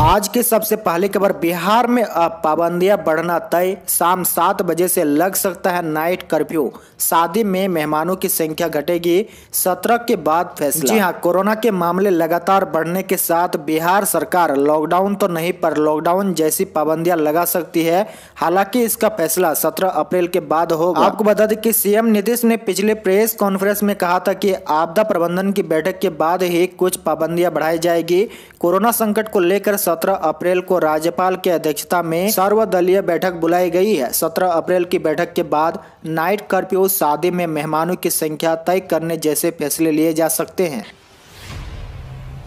आज की सबसे पहली खबर बिहार में अब पाबंदियां बढ़ना तय शाम सात बजे से लग सकता है नाइट कर्फ्यू शादी में मेहमानों की संख्या घटेगी सत्रह के बाद फैसला जी हाँ कोरोना के मामले लगातार बढ़ने के साथ बिहार सरकार लॉकडाउन तो नहीं पर लॉकडाउन जैसी पाबंदियां लगा सकती है हालांकि इसका फैसला सत्रह अप्रैल के बाद होगा आपको बता दें की सीएम नीतीश ने पिछले प्रेस कॉन्फ्रेंस में कहा था की आपदा प्रबंधन की बैठक के बाद ही कुछ पाबंदियां बढ़ाई जाएगी कोरोना संकट को लेकर 17 अप्रैल को राज्यपाल की अध्यक्षता में सर्वदलीय बैठक बुलाई गई है 17 अप्रैल की बैठक के बाद नाइट कर्फ्यू शादी में मेहमानों की संख्या तय करने जैसे फैसले लिए जा सकते हैं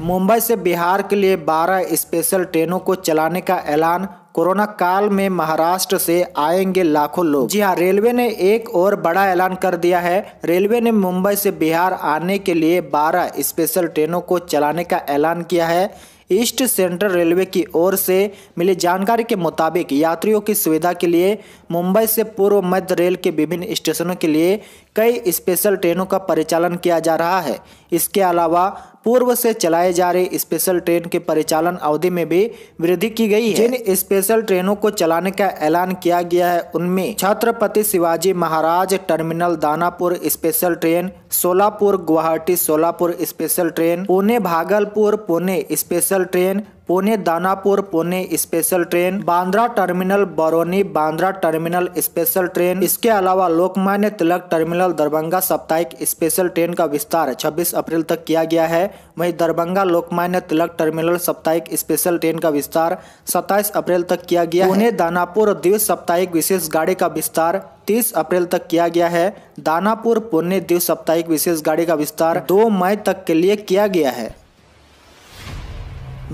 मुंबई से बिहार के लिए 12 स्पेशल ट्रेनों को चलाने का ऐलान कोरोना काल में महाराष्ट्र से आएंगे लाखों लोग जी हाँ रेलवे ने एक और बड़ा ऐलान कर दिया है रेलवे ने मुंबई से बिहार आने के लिए 12 स्पेशल ट्रेनों को चलाने का ऐलान किया है ईस्ट सेंट्रल रेलवे की ओर से मिली जानकारी के मुताबिक यात्रियों की सुविधा के लिए मुंबई से पूर्व मध्य रेल के विभिन्न स्टेशनों के लिए कई स्पेशल ट्रेनों का परिचालन किया जा रहा है इसके अलावा पूर्व से चलाए जा रहे स्पेशल ट्रेन के परिचालन अवधि में भी वृद्धि की गई है जिन स्पेशल ट्रेनों को चलाने का ऐलान किया गया है उनमें Chhatrapati Shivaji Maharaj terminal Danapur special train Solapur Guwahati Solapur special train Pune Bhagalpur Pune special train Pune Danapur Pune special train Bandra terminal Barauni Bandra terminal special train इसके अलावा लोकमान्य तिलक टर्मिनल दरभंगा साप्ताहिक स्पेशल ट्रेन का विस्तार 26 अप्रैल तक किया गया है वहीं दरभंगा लोकमान्य तिलक टर्मिनल साप्ताहिक स्पेशल ट्रेन का विस्तार 27 अप्रैल तक किया गया पुणे दानापुर द्वि साप्ताहिक विशेष गाड़ी का विस्तार 30 अप्रैल तक किया गया है दानापुर पुणे द्वि साप्ताहिक विशेष गाड़ी का विस्तार 2 मई तक के लिए किया गया है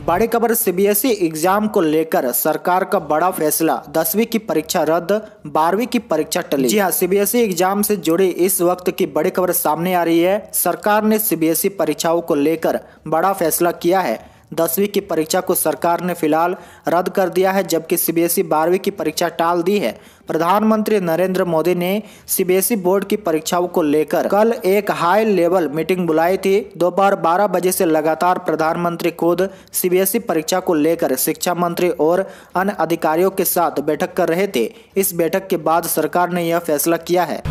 बड़ी खबर सीबीएसई एग्जाम e को लेकर सरकार का बड़ा फैसला दसवीं की परीक्षा रद्द बारहवीं की परीक्षा टली जी हाँ सीबीएसई एग्जाम e से जुड़ी इस वक्त की बड़ी खबर सामने आ रही है सरकार ने सीबीएसई e परीक्षाओं को लेकर बड़ा फैसला किया है दसवीं की परीक्षा को सरकार ने फिलहाल रद्द कर दिया है जबकि सीबीएसई बारहवीं की परीक्षा टाल दी है प्रधानमंत्री नरेंद्र मोदी ने सीबीएसई बोर्ड की परीक्षाओं को लेकर कल एक हाई लेवल मीटिंग बुलाई थी दोपहर बारह बजे से लगातार प्रधानमंत्री खुद सीबीएसई परीक्षा को लेकर शिक्षा मंत्री और अन्य अधिकारियों के साथ बैठक कर रहे थे इस बैठक के बाद सरकार ने यह फैसला किया है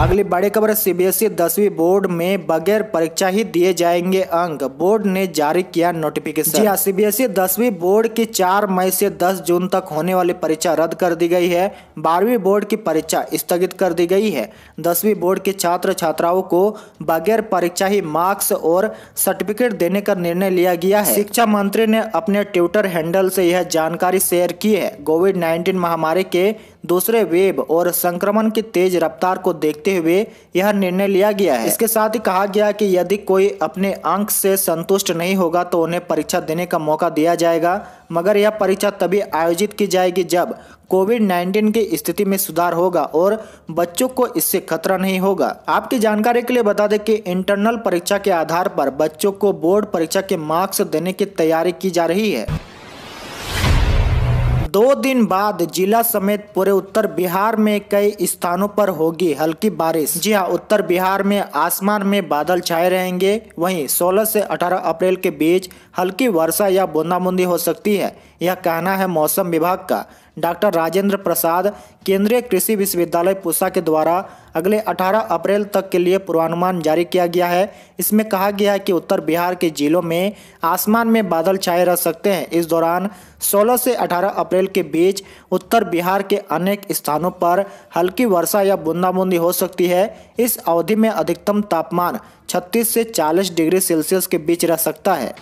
अगली बड़ी खबर सीबीएसई e दसवीं बोर्ड में बगैर परीक्षा ही दिए जाएंगे अंक बोर्ड ने जारी किया नोटिफिकेशन जी एस हाँ, सीबीएसई e दसवीं बोर्ड की 4 मई से 10 जून तक होने वाली परीक्षा रद्द कर दी गई है बारहवीं बोर्ड की परीक्षा स्थगित कर दी गई है दसवीं बोर्ड के छात्र छात्राओं को बगैर परीक्षा ही मार्क्स और सर्टिफिकेट देने का निर्णय लिया गया है शिक्षा मंत्री ने अपने ट्विटर हैंडल से यह जानकारी शेयर की है कोविड नाइन्टीन महामारी के दूसरे वेब और संक्रमण की तेज रफ्तार को देखते हुए यह निर्णय लिया गया है इसके साथ ही कहा गया कि यदि कोई अपने अंक से संतुष्ट नहीं होगा तो उन्हें परीक्षा देने का मौका दिया जाएगा मगर यह परीक्षा तभी आयोजित की जाएगी जब कोविड 19 की स्थिति में सुधार होगा और बच्चों को इससे खतरा नहीं होगा आपकी जानकारी के लिए बता दें कि इंटरनल परीक्षा के आधार पर बच्चों को बोर्ड परीक्षा के मार्क्स देने की तैयारी की जा रही है दो दिन बाद जिला समेत पूरे उत्तर बिहार में कई स्थानों पर होगी हल्की बारिश जी हाँ उत्तर बिहार में आसमान में बादल छाए रहेंगे वहीं 16 से 18 अप्रैल के बीच हल्की वर्षा या बूंदाबूंदी हो सकती है यह कहना है मौसम विभाग का डॉक्टर राजेंद्र प्रसाद केंद्रीय कृषि विश्वविद्यालय पूसा के द्वारा अगले 18 अप्रैल तक के लिए पूर्वानुमान जारी किया गया है इसमें कहा गया है कि उत्तर बिहार के जिलों में आसमान में बादल छाए रह सकते हैं इस दौरान 16 से 18 अप्रैल के बीच उत्तर बिहार के अनेक स्थानों पर हल्की वर्षा या बूंदाबूंदी हो सकती है इस अवधि में अधिकतम तापमान छत्तीस से चालीस डिग्री सेल्सियस के बीच रह सकता है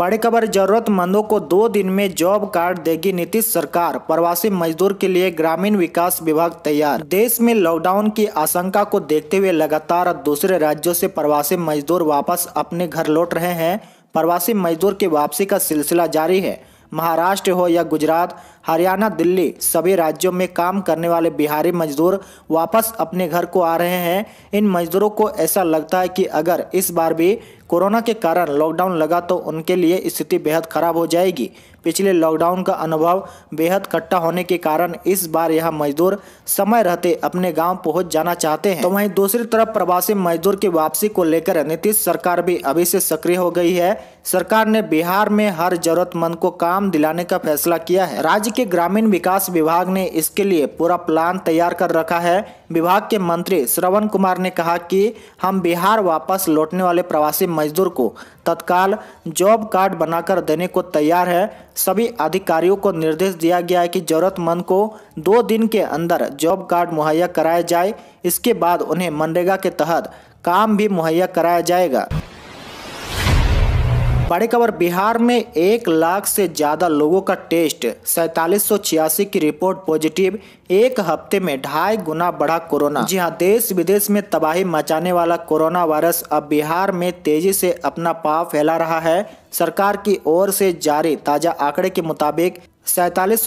बड़ी खबर जरूरतमंदों को दो दिन में जॉब कार्ड देगी नीतीश सरकार प्रवासी मजदूर के लिए ग्रामीण विकास विभाग तैयार देश में लॉकडाउन की आशंका को देखते हुए लगातार दूसरे राज्यों से प्रवासी मजदूर वापस अपने घर लौट रहे हैं प्रवासी मजदूर की वापसी का सिलसिला जारी है महाराष्ट्र हो या गुजरात हरियाणा दिल्ली सभी राज्यों में काम करने वाले बिहारी मजदूर वापस अपने घर को आ रहे हैं इन मजदूरों को ऐसा लगता है कि अगर इस बार भी कोरोना के कारण लॉकडाउन लगा तो उनके लिए स्थिति बेहद खराब हो जाएगी पिछले लॉकडाउन का अनुभव बेहद खट्टा होने के कारण इस बार यह मजदूर समय रहते अपने गांव पहुंच जाना चाहते हैं तो वहीं दूसरी तरफ प्रवासी मजदूर की वापसी को लेकर नीतीश सरकार भी अभी से सक्रिय हो गई है सरकार ने बिहार में हर जरूरतमंद को काम दिलाने का फैसला किया है राज्य के ग्रामीण विकास विभाग ने इसके लिए पूरा प्लान तैयार कर रखा है विभाग के मंत्री श्रवण कुमार ने कहा की हम बिहार वापस लौटने वाले प्रवासी मजदूर को तत्काल जॉब कार्ड बनाकर देने को तैयार है सभी अधिकारियों को निर्देश दिया गया है कि जरूरतमंद को दो दिन के अंदर जॉब कार्ड मुहैया कराया जाए इसके बाद उन्हें मनरेगा के तहत काम भी मुहैया कराया जाएगा बड़ी खबर बिहार में एक लाख से ज़्यादा लोगों का टेस्ट सैतालीस की रिपोर्ट पॉजिटिव एक हफ्ते में ढाई गुना बढ़ा कोरोना जी हाँ देश विदेश में तबाही मचाने वाला कोरोना वायरस अब बिहार में तेजी से अपना पाव फैला रहा है सरकार की ओर से जारी ताज़ा आंकड़े के मुताबिक सैतालीस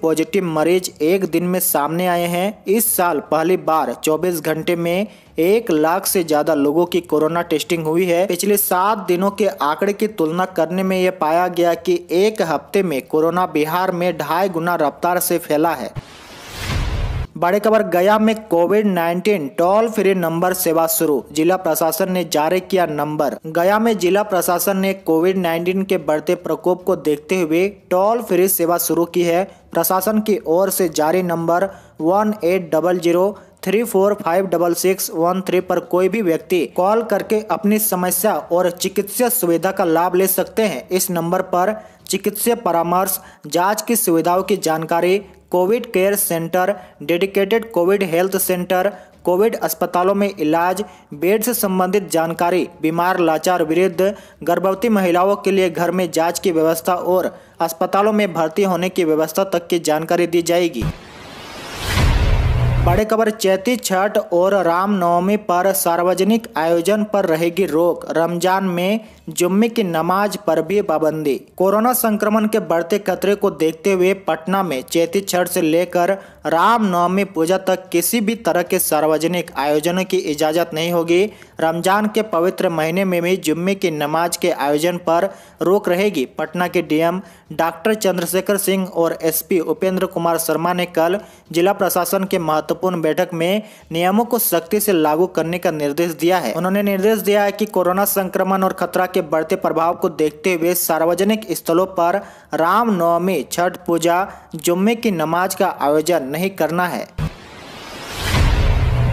पॉजिटिव मरीज एक दिन में सामने आए हैं इस साल पहली बार 24 घंटे में एक लाख से ज्यादा लोगों की कोरोना टेस्टिंग हुई है पिछले सात दिनों के आंकड़े की तुलना करने में यह पाया गया कि एक हफ्ते में कोरोना बिहार में ढाई गुना रफ्तार से फैला है बड़ी खबर गया में कोविड 19 टोल फ्री नंबर सेवा शुरू जिला प्रशासन ने जारी किया नंबर गया में जिला प्रशासन ने कोविड 19 के बढ़ते प्रकोप को देखते हुए टोल फ्री सेवा शुरू की है प्रशासन की ओर से जारी number one eight double zero three four five double six one three पर कोई भी व्यक्ति कॉल करके अपनी समस्या और चिकित्सा सुविधा का लाभ ले सकते हैं इस नंबर पर चिकित्सीय परामर्श जांच की सुविधाओं की जानकारी COVID care centre dedicated COVID health centre COVID अस्पतालों में इलाज बेड से संबंधित जानकारी बीमार लाचार वृद्ध गर्भवती महिलाओं के लिए घर में जांच की व्यवस्था और अस्पतालों में भर्ती होने की व्यवस्था तक की जानकारी दी जाएगी बड़े खबर चैती छठ और रामनवमी पर सार्वजनिक आयोजन पर रहेगी रोक रमजान में जुम्मे की नमाज पर भी पाबंदी कोरोना संक्रमण के बढ़ते खतरे को देखते हुए पटना में चैती छठ से लेकर रामनवमी पूजा तक किसी भी तरह के सार्वजनिक आयोजनों की इजाजत नहीं होगी रमजान के पवित्र महीने में भी जुम्मे की नमाज के आयोजन पर रोक रहेगी पटना के डीएम डॉक्टर चंद्रशेखर सिंह और एसपी उपेंद्र कुमार शर्मा ने कल जिला प्रशासन के महत्व महत्वपूर्ण बैठक में नियमों को सख्ती से लागू करने का निर्देश दिया है उन्होंने निर्देश दिया है कि कोरोना संक्रमण और खतरा के बढ़ते प्रभाव को देखते हुए सार्वजनिक स्थलों पर रामनवमी छठ पूजा जुम्मे की नमाज का आयोजन नहीं करना है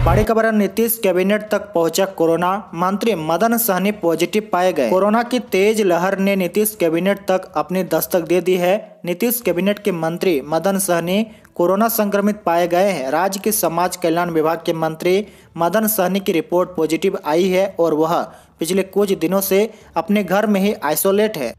बड़ी खबर नीतीश कैबिनेट तक पहुंचा कोरोना मंत्री मदन सहनी पॉजिटिव पाए गए कोरोना की तेज लहर ने नीतीश कैबिनेट तक अपनी दस्तक दे दी है नीतीश कैबिनेट के मंत्री मदन सहनी कोरोना संक्रमित पाए गए हैं राज्य के समाज कल्याण विभाग के मंत्री मदन सहनी की रिपोर्ट पॉजिटिव आई है और वह पिछले कुछ दिनों से अपने घर में ही आइसोलेट है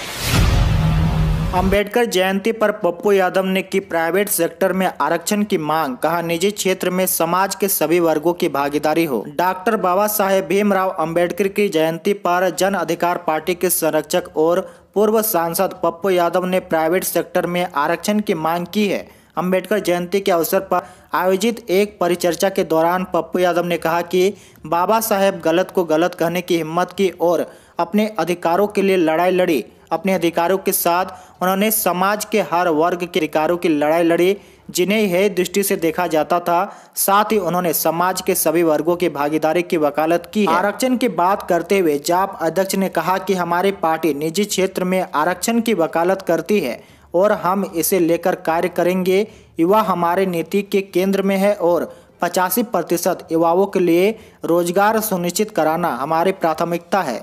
अंबेडकर जयंती पर पप्पू यादव ने की प्राइवेट सेक्टर में आरक्षण की मांग कहा निजी क्षेत्र में समाज के सभी वर्गों की भागीदारी हो डॉक्टर बाबा साहेब भीमराव अंबेडकर की जयंती पर जन अधिकार पार्टी के संरक्षक और पूर्व सांसद पप्पू यादव ने प्राइवेट सेक्टर में आरक्षण की मांग की है अंबेडकर जयंती के अवसर पर आयोजित एक परिचर्चा के दौरान पप्पू यादव ने कहा कि बाबा साहेब गलत को गलत कहने की हिम्मत की और अपने अधिकारों के लिए लड़ाई लड़ी अपने अधिकारों के साथ उन्होंने समाज के हर वर्ग के अधिकारों की लड़ाई लड़ी जिन्हें यह दृष्टि से देखा जाता था साथ ही उन्होंने समाज के सभी वर्गों की भागीदारी की वकालत की आरक्षण की बात करते हुए जाप अध्यक्ष ने कहा कि हमारी पार्टी निजी क्षेत्र में आरक्षण की वकालत करती है और हम इसे लेकर कार्य करेंगे युवा हमारे नीति के केंद्र में है और पचासी प्रतिशत युवाओं के लिए रोजगार सुनिश्चित कराना हमारी प्राथमिकता है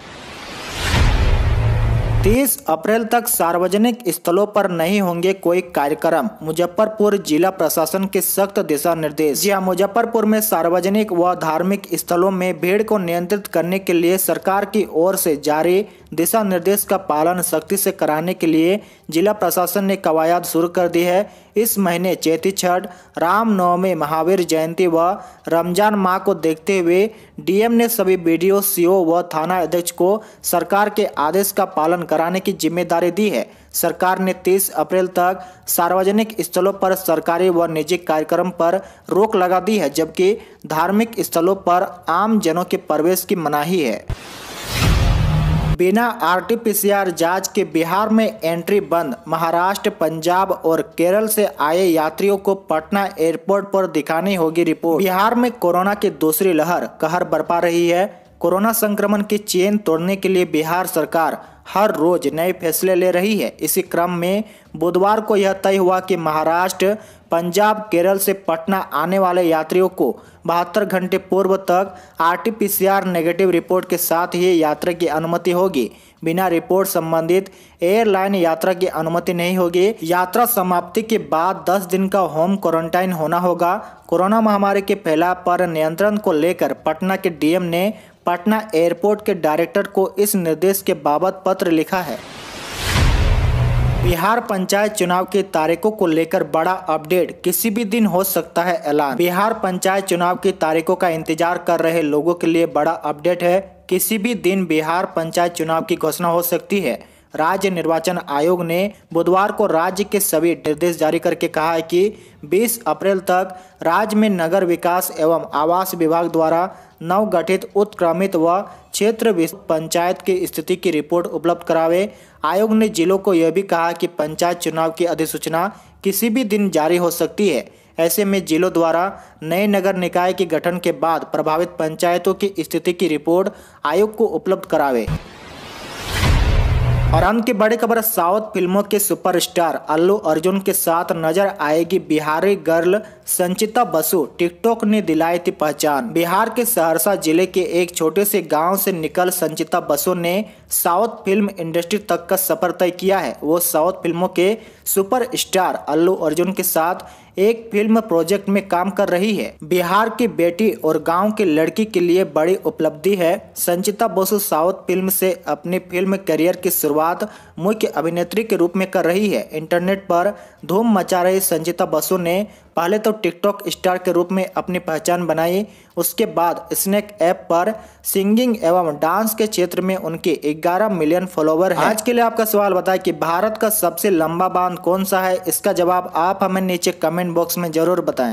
तीस अप्रैल तक सार्वजनिक स्थलों पर नहीं होंगे कोई कार्यक्रम मुजफ्फरपुर जिला प्रशासन के सख्त दिशा निर्देश जी हाँ, मुजफ्फरपुर में सार्वजनिक व धार्मिक स्थलों में भीड़ को नियंत्रित करने के लिए सरकार की ओर से जारी दिशा निर्देश का पालन सख्ती से कराने के लिए जिला प्रशासन ने कवायद शुरू कर दी है इस महीने चैती छठ रामनवमी महावीर जयंती व रमजान माह को देखते हुए डीएम ने सभी बीडीओ सीओ व थाना अध्यक्ष को सरकार के आदेश का पालन कराने की जिम्मेदारी दी है सरकार ने 30 अप्रैल तक सार्वजनिक स्थलों पर सरकारी व निजी कार्यक्रम पर रोक लगा दी है जबकि धार्मिक स्थलों पर आम जनों के प्रवेश की मनाही है बिना आरटीपीसीआर जांच के बिहार में एंट्री बंद महाराष्ट्र पंजाब और केरल से आए यात्रियों को पटना एयरपोर्ट पर दिखानी होगी रिपोर्ट बिहार में कोरोना की दूसरी लहर कहर बरपा रही है कोरोना संक्रमण की चेन तोड़ने के लिए बिहार सरकार हर रोज नए फैसले ले रही है इसी क्रम में बुधवार को यह तय हुआ कि महाराष्ट्र पंजाब केरल से पटना आने वाले यात्रियों को बहत्तर घंटे पूर्व तक आरटीपीसीआर नेगेटिव रिपोर्ट के साथ ही यात्रा की अनुमति होगी बिना रिपोर्ट संबंधित एयरलाइन यात्रा की अनुमति नहीं होगी यात्रा समाप्ति के बाद 10 दिन का होम क्वारंटाइन होना होगा कोरोना महामारी के फैलाव पर नियंत्रण को लेकर पटना के डीएम ने पटना एयरपोर्ट के डायरेक्टर को इस निर्देश के बाबत पत्र लिखा है बिहार पंचायत चुनाव की तारीखों को लेकर बड़ा अपडेट किसी भी दिन हो सकता है ऐलान बिहार पंचायत चुनाव की तारीखों का इंतजार कर रहे लोगों के लिए बड़ा अपडेट है किसी भी दिन बिहार पंचायत चुनाव की घोषणा हो सकती है राज्य निर्वाचन आयोग ने बुधवार को राज्य के सभी निर्देश जारी करके कहा है कि 20 अप्रैल तक राज्य में नगर विकास एवं आवास विभाग द्वारा नवगठित उत्क्रमित व क्षेत्र पंचायत की स्थिति की रिपोर्ट उपलब्ध करावे आयोग ने जिलों को यह भी कहा कि पंचायत चुनाव की अधिसूचना किसी भी दिन जारी हो सकती है ऐसे में जिलों द्वारा नए नगर निकाय के गठन के बाद प्रभावित पंचायतों की स्थिति की रिपोर्ट आयोग को उपलब्ध करावे और अंत की बड़ी खबर साउथ फिल्मों के सुपरस्टार अल्लू अर्जुन के साथ नजर आएगी बिहारी गर्ल संचिता बसु टिकटॉक ने दिलाई थी पहचान बिहार के सहरसा जिले के एक छोटे से गांव से निकल संचिता बसु ने साउथ फिल्म इंडस्ट्री तक का सफर तय किया है वो साउथ फिल्मों के सुपरस्टार अल्लू अर्जुन के साथ एक फिल्म प्रोजेक्ट में काम कर रही है बिहार की बेटी और गांव की लड़की के लिए बड़ी उपलब्धि है संचिता बसु साउथ फिल्म से अपने फिल्म करियर की शुरुआत मुख्य अभिनेत्री के रूप में कर रही है इंटरनेट पर धूम मचा रही संचिता बसु ने पहले तो टिकटॉक स्टार के रूप में अपनी पहचान बनाई उसके बाद स्नैक ऐप पर सिंगिंग एवं डांस के क्षेत्र में उनके 11 मिलियन फॉलोवर हैं आज के लिए आपका सवाल बताए कि भारत का सबसे लंबा बांध कौन सा है इसका जवाब आप हमें नीचे कमेंट बॉक्स में जरूर बताएं